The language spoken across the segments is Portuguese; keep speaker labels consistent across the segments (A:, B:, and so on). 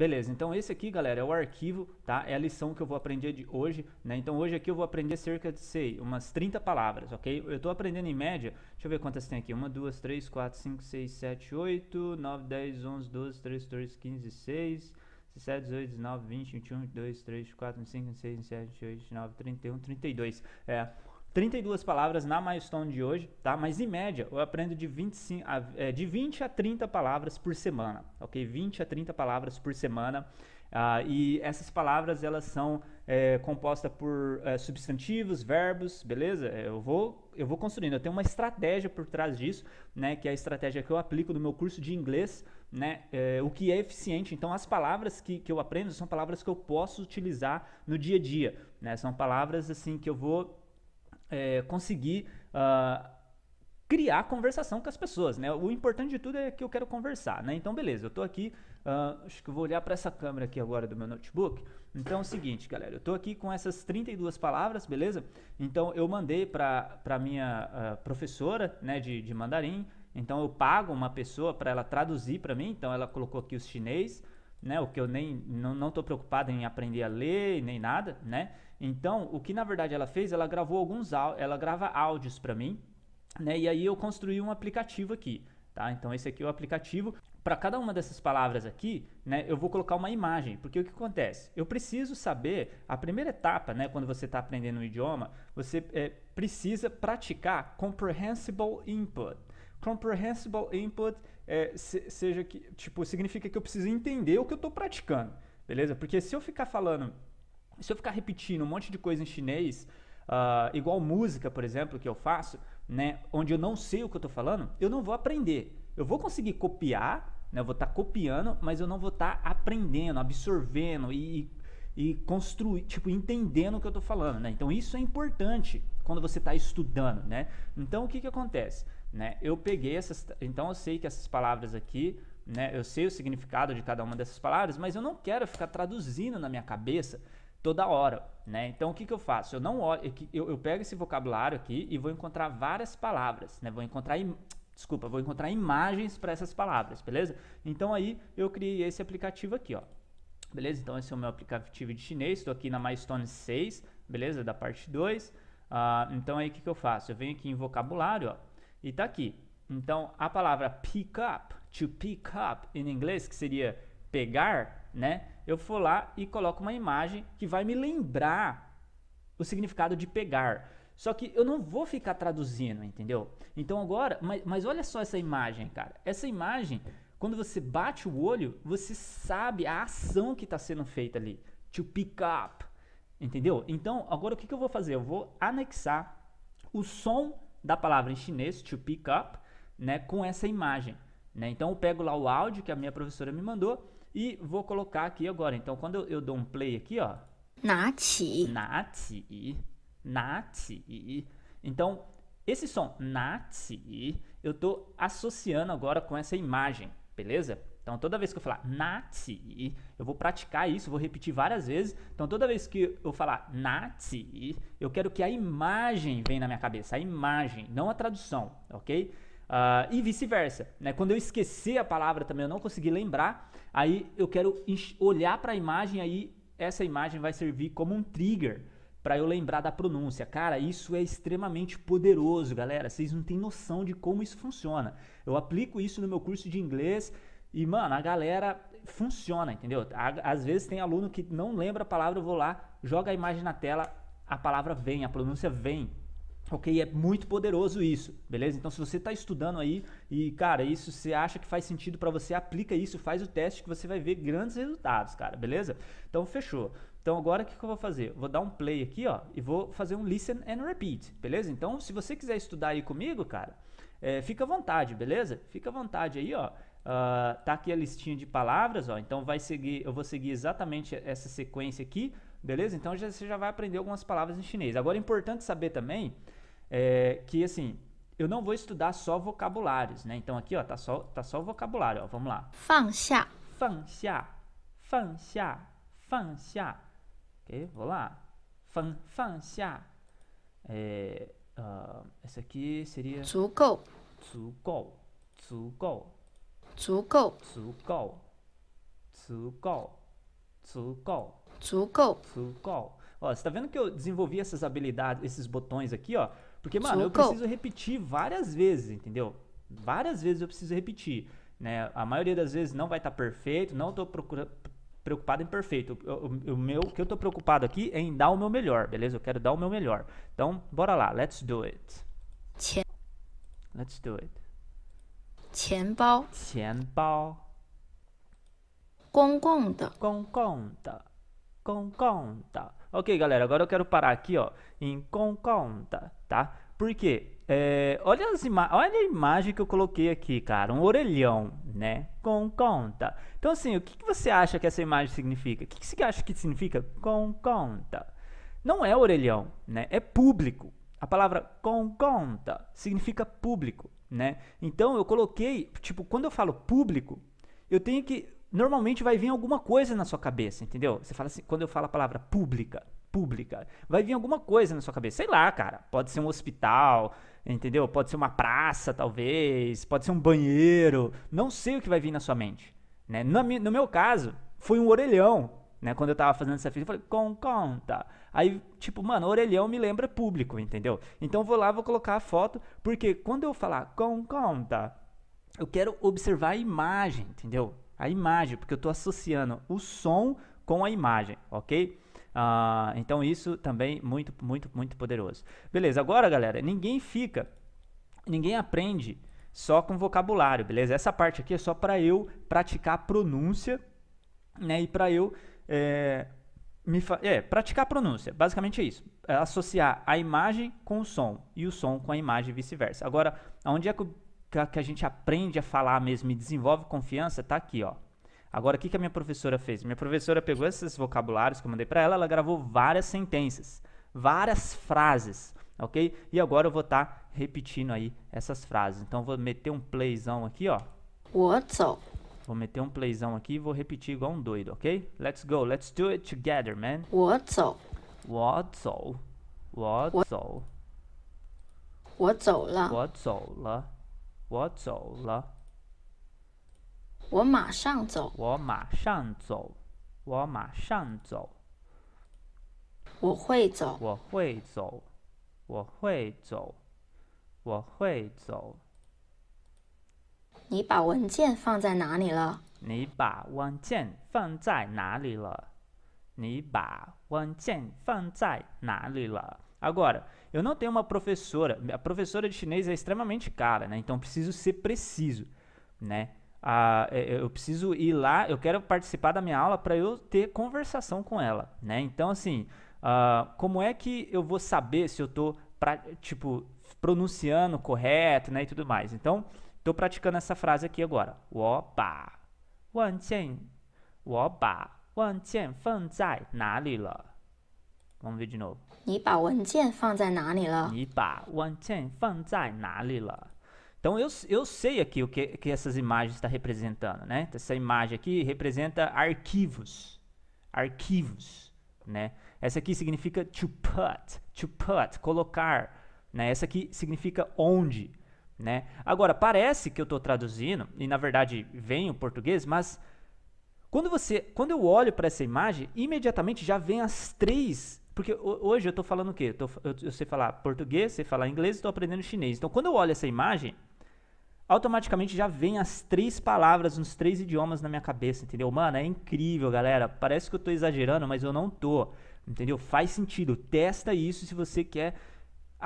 A: Beleza, então esse aqui, galera, é o arquivo, tá? É a lição que eu vou aprender de hoje, né? Então hoje aqui eu vou aprender cerca de, sei, umas 30 palavras, ok? Eu tô aprendendo em média, deixa eu ver quantas tem aqui. 1, 2, 3, 4, 5, 6, 7, 8, 9, 10, 11, 12, 13, 14, 15, 16, 17, 18, 19, 20, 21, 22, 23, 24, 25, 26, 27, 28, 29, 31, 32. É, 32 palavras na milestone de hoje, tá? Mas em média eu aprendo de, 25 a, é, de 20 a 30 palavras por semana, ok? 20 a 30 palavras por semana. Uh, e essas palavras elas são é, compostas por é, substantivos, verbos, beleza? É, eu vou, eu vou construindo. Eu tenho uma estratégia por trás disso, né? Que é a estratégia que eu aplico no meu curso de inglês, né? É, o que é eficiente. Então, as palavras que, que eu aprendo são palavras que eu posso utilizar no dia a dia, né? São palavras assim que eu vou é, conseguir uh, criar conversação com as pessoas, né? O importante de tudo é que eu quero conversar, né? Então, beleza, eu estou aqui, uh, acho que eu vou olhar para essa câmera aqui agora do meu notebook. Então, é o seguinte, galera, eu estou aqui com essas 32 palavras, beleza? Então, eu mandei para a minha uh, professora né, de, de mandarim, então eu pago uma pessoa para ela traduzir para mim, então ela colocou aqui os chinês, né? O que eu nem não, não preocupado em aprender a ler nem nada, né? Então, o que na verdade ela fez, ela gravou alguns ela grava áudios para mim, né? E aí eu construí um aplicativo aqui, tá? Então esse aqui é o aplicativo. Para cada uma dessas palavras aqui, né, eu vou colocar uma imagem, porque o que acontece? Eu preciso saber, a primeira etapa, né, quando você está aprendendo um idioma, você é, precisa praticar comprehensible input. Comprehensible input é, se, seja que, tipo, significa que eu preciso entender o que eu estou praticando, beleza? Porque se eu ficar falando, se eu ficar repetindo um monte de coisa em chinês, uh, igual música, por exemplo, que eu faço, né, onde eu não sei o que eu estou falando, eu não vou aprender. Eu vou conseguir copiar, né, eu vou estar tá copiando, mas eu não vou estar tá aprendendo, absorvendo e, e construir, tipo, entendendo o que eu estou falando, né? Então isso é importante quando você está estudando, né? Então o que, que acontece? Né? Eu peguei essas, então eu sei que essas palavras aqui, né, eu sei o significado de cada uma dessas palavras, mas eu não quero ficar traduzindo na minha cabeça toda hora, né? Então o que, que eu faço? Eu não olho, é eu, eu pego esse vocabulário aqui e vou encontrar várias palavras, né? Vou encontrar desculpa, vou encontrar imagens para essas palavras, beleza? Então aí eu criei esse aplicativo aqui, ó. Beleza? Então esse é o meu aplicativo de chinês, estou aqui na milestone 6, beleza? Da parte 2. Uh, ah, então aí o que, que eu faço? Eu venho aqui em vocabulário, ó e tá aqui. Então, a palavra pick up, to pick up em inglês, que seria pegar, né? Eu vou lá e coloco uma imagem que vai me lembrar o significado de pegar. Só que eu não vou ficar traduzindo, entendeu? Então agora, mas, mas olha só essa imagem, cara. Essa imagem, quando você bate o olho, você sabe a ação que está sendo feita ali. To pick up. Entendeu? Então, agora o que, que eu vou fazer? Eu vou anexar o som da palavra em chinês, to pick up, né, com essa imagem. Né? Então eu pego lá o áudio que a minha professora me mandou e vou colocar aqui agora. Então quando eu, eu dou um play aqui, ó. Nati. Nati. Nati. Então esse som nati eu estou associando agora com essa imagem, beleza? Então toda vez que eu falar Nazi, eu vou praticar isso, vou repetir várias vezes. Então toda vez que eu falar Nazi, eu quero que a imagem venha na minha cabeça, a imagem, não a tradução, ok? Uh, e vice-versa. Né? Quando eu esquecer a palavra também, eu não consegui lembrar, aí eu quero olhar para a imagem, aí essa imagem vai servir como um trigger para eu lembrar da pronúncia. Cara, isso é extremamente poderoso, galera. Vocês não têm noção de como isso funciona. Eu aplico isso no meu curso de inglês e, mano, a galera funciona, entendeu? Às vezes tem aluno que não lembra a palavra, eu vou lá, joga a imagem na tela, a palavra vem, a pronúncia vem. Ok? É muito poderoso isso, beleza? Então, se você está estudando aí e, cara, isso você acha que faz sentido para você, aplica isso, faz o teste que você vai ver grandes resultados, cara, beleza? Então, fechou. Então, agora o que, que eu vou fazer? Vou dar um play aqui, ó, e vou fazer um listen and repeat, beleza? Então, se você quiser estudar aí comigo, cara, é, fica à vontade, beleza? Fica à vontade aí, ó. Uh, tá aqui a listinha de palavras, ó. Então vai seguir, eu vou seguir exatamente essa sequência aqui, beleza? Então já, você já vai aprender algumas palavras em chinês. Agora é importante saber também é, que assim, eu não vou estudar só vocabulários, né? Então aqui, ó, tá só, tá só o vocabulário, ó. Vamos lá. Fangxia. Fangxia. Fangxia. Fangxia. Ok? Vou lá. Fang, fangxia. É, uh, essa aqui seria... Zugou. Zugou. 足够，足够，足够，足够，足够，足够。Ó, você tá vendo que eu desenvolvi essas habilidades, esses botões aqui, ó? Porque, mano, eu preciso repetir várias vezes, entendeu? Várias vezes eu preciso repetir, né? A maioria das vezes não vai estar tá perfeito, não tô procurando preocupado em perfeito. O, o, o meu, o que eu tô preocupado aqui é em dar o meu melhor, beleza? Eu quero dar o meu melhor. Então, bora lá, let's do it. Let's do it. 钱包，钱包。公共的，公共的，公共的. Ok, galera, agora eu quero parar aqui, ó, em com conta, tá? Porque é, olha, as olha a imagem que eu coloquei aqui, cara, um orelhão, né? Com conta. Então, assim, o que, que você acha que essa imagem significa? O que, que você acha que significa com conta? Não é orelhão, né? É público. A palavra com conta significa público, né? Então eu coloquei, tipo, quando eu falo público, eu tenho que normalmente vai vir alguma coisa na sua cabeça, entendeu? Você fala assim, quando eu falo a palavra pública, pública, vai vir alguma coisa na sua cabeça. Sei lá, cara, pode ser um hospital, entendeu? Pode ser uma praça, talvez, pode ser um banheiro, não sei o que vai vir na sua mente, né? No, no meu caso, foi um orelhão, né? Quando eu tava fazendo essa fita, eu falei, com conta. Aí, tipo, mano, orelhão me lembra público, entendeu? Então vou lá, vou colocar a foto, porque quando eu falar com conta, eu quero observar a imagem, entendeu? A imagem, porque eu estou associando o som com a imagem, ok? Uh, então isso também muito, muito, muito poderoso. Beleza, agora galera, ninguém fica, ninguém aprende só com vocabulário, beleza? Essa parte aqui é só para eu praticar a pronúncia, né? E para eu é, me fa... É, praticar a pronúncia. Basicamente é isso. É associar a imagem com o som e o som com a imagem e vice-versa. Agora, onde é que, que a gente aprende a falar mesmo e desenvolve confiança? Tá aqui, ó. Agora, o que, que a minha professora fez? Minha professora pegou esses vocabulários que eu mandei para ela, ela gravou várias sentenças, várias frases, ok? E agora eu vou estar tá repetindo aí essas frases. Então, eu vou meter um playzão aqui, ó. What's up? Vou meter um playzão aqui e vou repetir igual um doido, ok? Let's go, let's do it together, man. What's all? What's all? What's all? What's all 了？我走了，我走了，我马上走，我马上走，我马上走，我会走，我会走，我会走，我会走。你把文件放在哪里了？你把文件放在哪里了？你把文件放在哪里了？Agora, eu não tenho uma professora. A professora de chinês é extremamente cara, né? Então preciso ser preciso, né? Ah, é, é, eu preciso ir lá, eu quero participar da minha aula para eu ter conversação com ela, né? Então, assim, ah, como é que eu vou saber se eu tô, pra, tipo, pronunciando correto, né? E tudo mais. Então, Estou praticando essa frase aqui agora. Vamos ver de novo. Então eu, eu sei aqui o que, que essas imagens estão tá representando, né? Então, essa imagem aqui representa arquivos, arquivos, né? Essa aqui significa to put, to put, colocar, né? Essa aqui significa onde, né? Agora, parece que eu estou traduzindo, e na verdade vem o português, mas quando você, quando eu olho para essa imagem, imediatamente já vem as três, porque hoje eu estou falando o quê? Eu, tô, eu, eu, sei falar português, sei falar inglês, estou aprendendo chinês. Então, quando eu olho essa imagem, automaticamente já vem as três palavras nos três idiomas na minha cabeça, entendeu? Mano, é incrível, galera. Parece que eu estou exagerando, mas eu não estou entendeu? Faz sentido. Testa isso se você quer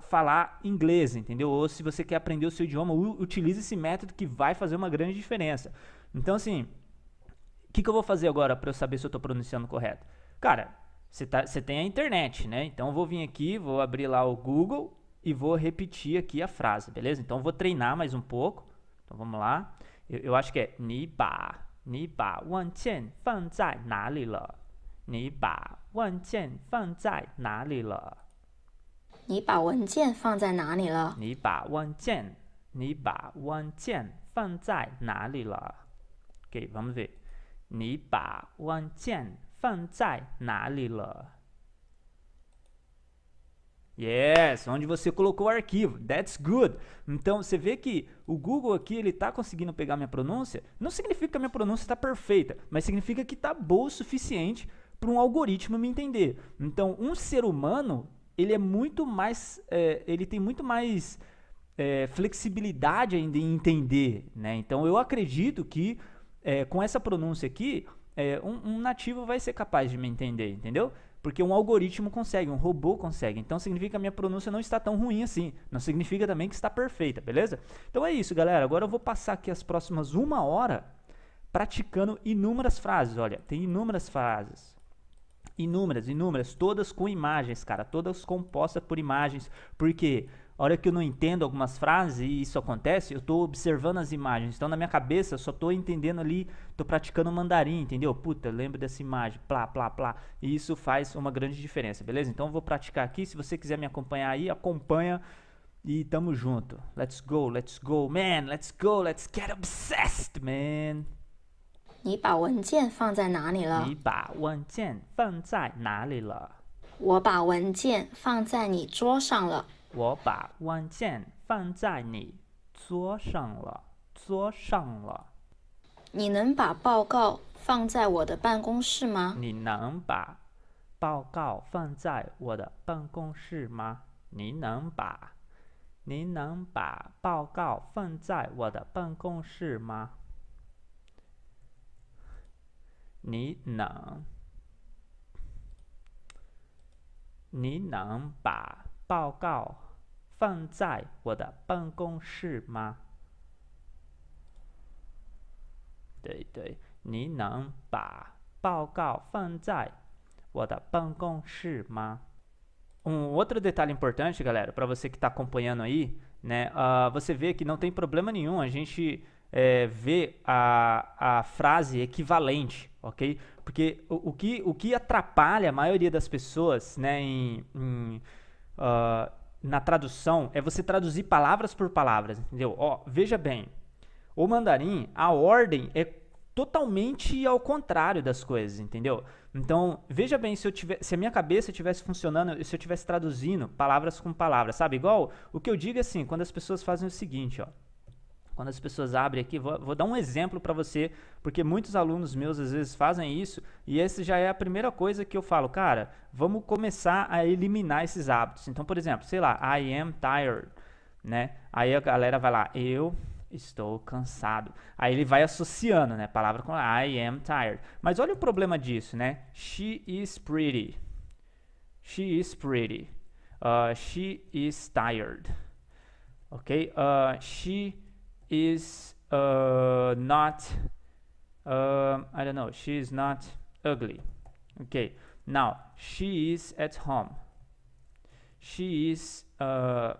A: falar inglês, entendeu? Ou se você quer aprender o seu idioma, utilize esse método que vai fazer uma grande diferença. Então, assim, o que, que eu vou fazer agora para eu saber se eu estou pronunciando correto? Cara, você tá, tem a internet, né? Então, eu vou vir aqui, vou abrir lá o Google e vou repetir aqui a frase, beleza? Então, eu vou treinar mais um pouco. Então, vamos lá. Eu, eu acho que é Ni ba, ni ba wan qian fan zai na li le. Ni ba wan qian fan zai na li le. 你把文件放在哪里了？你把文件，你把文件放在哪里了？OK, vamos ver. 你把文件放在哪里了？Yes, onde você colocou o arquivo. That's good. Então você vê que o Google aqui ele está conseguindo pegar minha pronúncia. Não significa que a minha pronúncia está perfeita, mas significa que está boa o suficiente para um algoritmo me entender. Então um ser humano ele é muito mais. É, ele tem muito mais é, flexibilidade ainda em entender. Né? Então eu acredito que é, com essa pronúncia aqui, é, um, um, nativo vai ser capaz de me entender, entendeu? Porque um algoritmo consegue, um robô consegue. Então significa que a minha pronúncia não está tão ruim assim. Não significa também que está perfeita, beleza? Então é isso, galera. Agora eu vou passar aqui as próximas uma hora praticando inúmeras frases. Olha, tem inúmeras frases. Inúmeras, inúmeras, todas com imagens, cara, todas compostas por imagens, porque a hora que eu não entendo algumas frases e isso acontece, eu estou observando as imagens. Então na minha cabeça eu só estou entendendo ali, estou praticando mandarim, entendeu? Puta, lembro dessa imagem, plá, plá, plá. E isso faz uma grande diferença, beleza? Então eu vou praticar aqui. Se você quiser me acompanhar aí, acompanha e tamo junto. Let's go, let's go, man. Let's go, let's get obsessed, man. 你把文件放在哪里了？你把文件放在哪里了？我把文件放在你桌上了。我把文件放在你桌上了，桌上了。你能把报告放在我的办公室吗？你能把报告放在我的办公室吗？你能把，你能把报告放在我的办公室吗？Ni Ni 你能你能把报告放在我的办公室吗？对对，你能把报告放在我的办公室吗？Um outro detalhe importante, galera, para você que está acompanhando aí, né? Uh, você vê que não tem problema nenhum a gente é, ver a, a frase equivalente ok? Porque o, o, que, o que atrapalha a maioria das pessoas né, em, em uh, na tradução é você traduzir palavras por palavras, entendeu? Ó, veja bem, o mandarim, a ordem é totalmente ao contrário das coisas, entendeu? Então, veja bem, se, eu tiver, se a minha cabeça estivesse funcionando, se eu estivesse traduzindo palavras com palavras, sabe? Igual o que eu digo é assim, quando as pessoas fazem o seguinte, ó. Quando as pessoas abrem aqui, vou, vou dar um exemplo para você, porque muitos alunos meus às vezes fazem isso, e esse já é a primeira coisa que eu falo, cara, vamos começar a eliminar esses hábitos. Então, por exemplo, sei lá, I am tired, né? Aí a galera vai lá, eu estou cansado. Aí ele vai associando, né? Palavra com I am tired. Mas olha o problema disso, né? She is pretty. She is pretty. Uh, she is tired. Ok? Uh, she is uh, not, uh, I don't know, she is not ugly. Okay, now she is at home. She is, uh,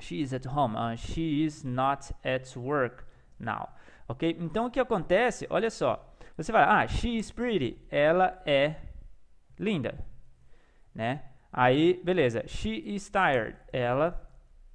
A: she is at home. Uh, she is not at work now. Ok? Então o que acontece, olha só. Você vai, ah, she is pretty. Ela é linda. Né? Aí, beleza. She is tired. Ela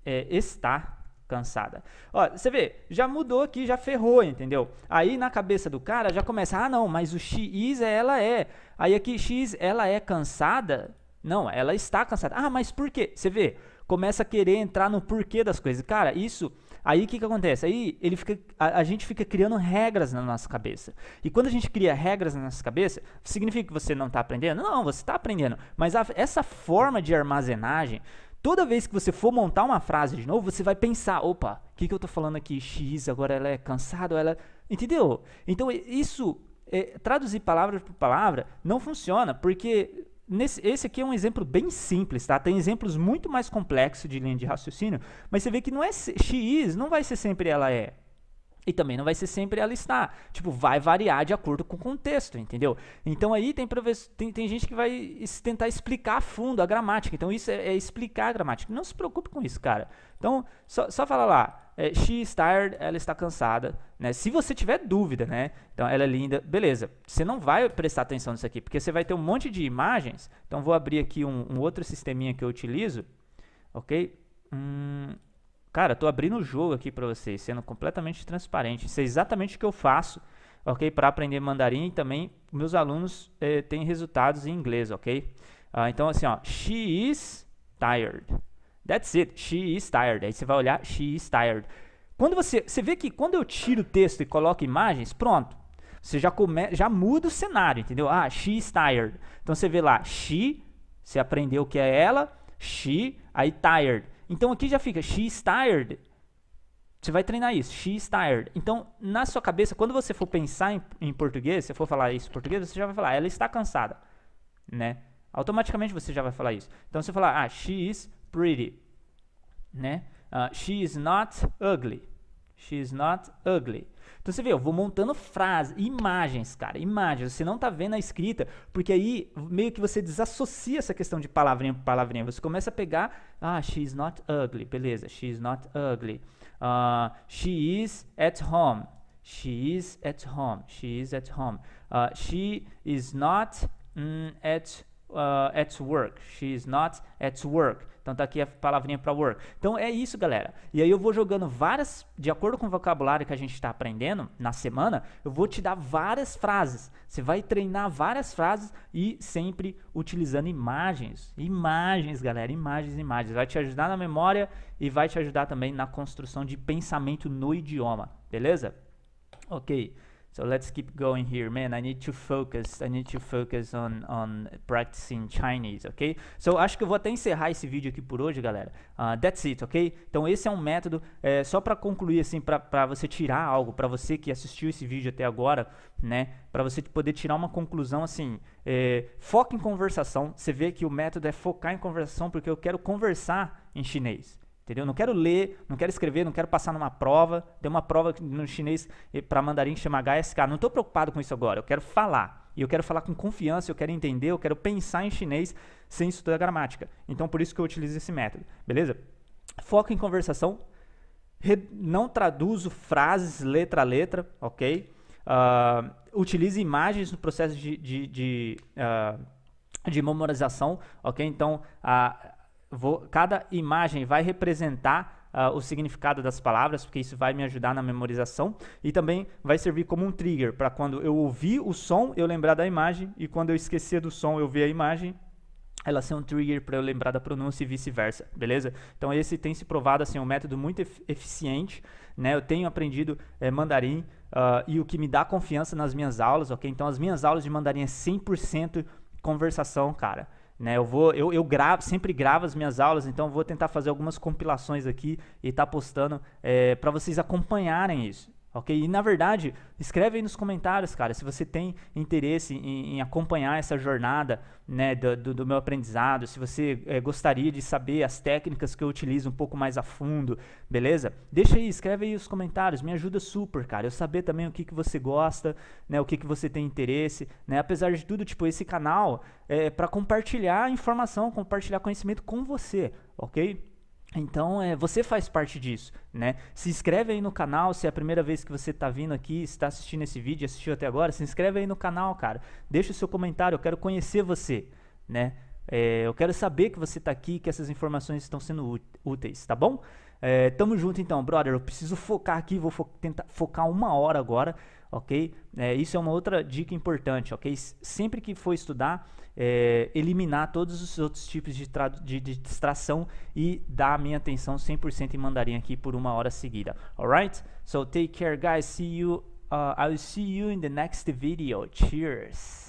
A: é, está cansada. Ó, você vê, já mudou aqui, já ferrou, entendeu? Aí na cabeça do cara já começa, ah não, mas o X ela é. Aí aqui X ela é cansada? Não, ela está cansada. Ah, mas por quê? Você vê, começa a querer entrar no porquê das coisas. Cara, isso Aí o que, que acontece? Aí ele fica, a, a, gente fica criando regras na nossa cabeça. E quando a gente cria regras na nossa cabeça, significa que você não está aprendendo? Não, você está aprendendo. Mas a, essa forma de armazenagem Toda vez que você for montar uma frase de novo, você vai pensar, opa, o que, que eu estou falando aqui? X, agora ela é cansada, ela... É- Entendeu? Então, isso, é, traduzir palavra por palavra, não funciona, porque Nesse, esse aqui é um exemplo bem simples, tá? Tem exemplos muito mais complexos de linha de raciocínio, mas você vê que não é x, não vai ser sempre ela é. E também não vai ser sempre alistar Tipo, vai variar de acordo com o contexto, entendeu? Então aí tem, tem, tem gente que vai tentar explicar a fundo a gramática. Então isso é, é explicar a gramática. Não se preocupe com isso, cara. Então, só, só fala lá. É, she is tired, ela está cansada. Né? Se você tiver dúvida, né? Então, ela é linda. Beleza. Você não vai prestar atenção nisso aqui, porque você vai ter um monte de imagens. Então, vou abrir aqui um, um outro sisteminha que eu utilizo. Ok? Hum, Cara, eu tô abrindo o jogo aqui para vocês, sendo completamente transparente. Isso é exatamente o que eu faço, ok? Para aprender mandarim e também meus alunos eh, têm resultados em inglês, ok? Uh, então, assim, ó, she is tired. That's it, she is tired. Aí você vai olhar, she is tired. Quando você, você vê que quando eu tiro o texto e coloco imagens, pronto. Você já, come, já muda o cenário, entendeu? Ah, she is tired. Então você vê lá, she, você aprendeu o que é ela, she, aí tired. Então aqui já fica she's tired. Você vai treinar isso, she's tired. Então, na sua cabeça, quando você for pensar em, em português, se for falar isso em português, você já vai falar, ela está cansada, né? Automaticamente você já vai falar isso. Então, você falar, ah, she's pretty, né? Uh, she is not ugly. She is not ugly. Então você vê, eu vou montando frases, imagens, cara, imagens. Você não tá vendo a escrita, porque aí meio que você desassocia essa questão de palavrinha por palavrinha. Você começa a pegar, ah, she's not ugly, beleza, she's not ugly. Uh, she is at home, she is at home, she is at home. Uh, she is not mm, at uh, at work. She's not at work. Então tá aqui a palavrinha para work. Então é isso, galera. E aí eu vou jogando várias, de acordo com o vocabulário que a gente está aprendendo na semana, eu vou te dar várias frases. Você vai treinar várias frases e sempre utilizando imagens. Imagens, galera, imagens, imagens. Vai te ajudar na memória e vai te ajudar também na construção de pensamento no idioma, beleza? OK. So let's keep going here, man. I need to focus. I need to focus on, on practicing Chinese, ok? So acho que eu vou até encerrar esse vídeo aqui por hoje, galera. Uh, that's it, ok? Então esse é um método é, só para concluir, assim, para você tirar algo, para você que assistiu esse vídeo até agora, né? Para você poder tirar uma conclusão, assim, é, foca em conversação. Você vê que o método é focar em conversação porque eu quero conversar em chinês. Entendeu? Não quero ler, não quero escrever, não quero passar numa prova. Tem uma prova no chinês eh, para mandarim que chama HSK. Não estou preocupado com isso agora. Eu quero falar. E eu quero falar com confiança, eu quero entender, eu quero pensar em chinês sem estudar gramática. Então, por isso que eu utilizo esse método. Beleza? Foco em conversação. Re não traduzo frases letra a letra, ok? Uh, utilize imagens no processo de, de, de, uh, de memorização, ok? Então, a vou, cada imagem vai representar uh, o significado das palavras, porque isso vai me ajudar na memorização e também vai servir como um trigger para quando eu ouvir o som, eu lembrar da imagem e quando eu esquecer do som, eu ver a imagem ela ser um trigger para eu lembrar da pronúncia e vice-versa, beleza? Então esse tem se provado assim um método muito eficiente, né? Eu tenho aprendido é, mandarim uh, e o que me dá confiança nas minhas aulas, ok? Então as minhas aulas de mandarim é 100% conversação, cara. Né, eu vou, eu, eu gravo, sempre gravo as minhas aulas, então vou tentar fazer algumas compilações aqui e estar tá postando é, eh, para vocês acompanharem isso. Ok? E na verdade, escreve aí nos comentários, cara, se você tem interesse em, em acompanhar essa jornada né, do, do, do meu aprendizado, se você é, gostaria de saber as técnicas que eu utilizo um pouco mais a fundo, beleza? Deixa aí, escreve aí os comentários, me ajuda super, cara. Eu saber também o que, que você gosta, né, o que, que você tem interesse, né? Apesar de tudo, tipo, esse canal é para compartilhar informação, compartilhar conhecimento com você, ok? Então, é, você faz parte disso, né? Se inscreve aí no canal, se é a primeira vez que você está vindo aqui, está assistindo esse vídeo, assistiu até agora, se inscreve aí no canal, cara. Deixa o seu comentário, eu quero conhecer você, né? É, eu quero saber que você está aqui, que essas informações estão sendo úteis, tá bom? É, tamo junto então, brother. Eu preciso focar aqui, vou fo tentar focar uma hora agora ok? É, isso é uma outra dica importante, ok? Sempre que for estudar, é, eliminar todos os outros tipos de, de, de, distração e dar a minha atenção 100% em mandarim aqui por uma hora seguida, alright? So take care, guys. See you. Uh, I'll see you in the next video. Cheers.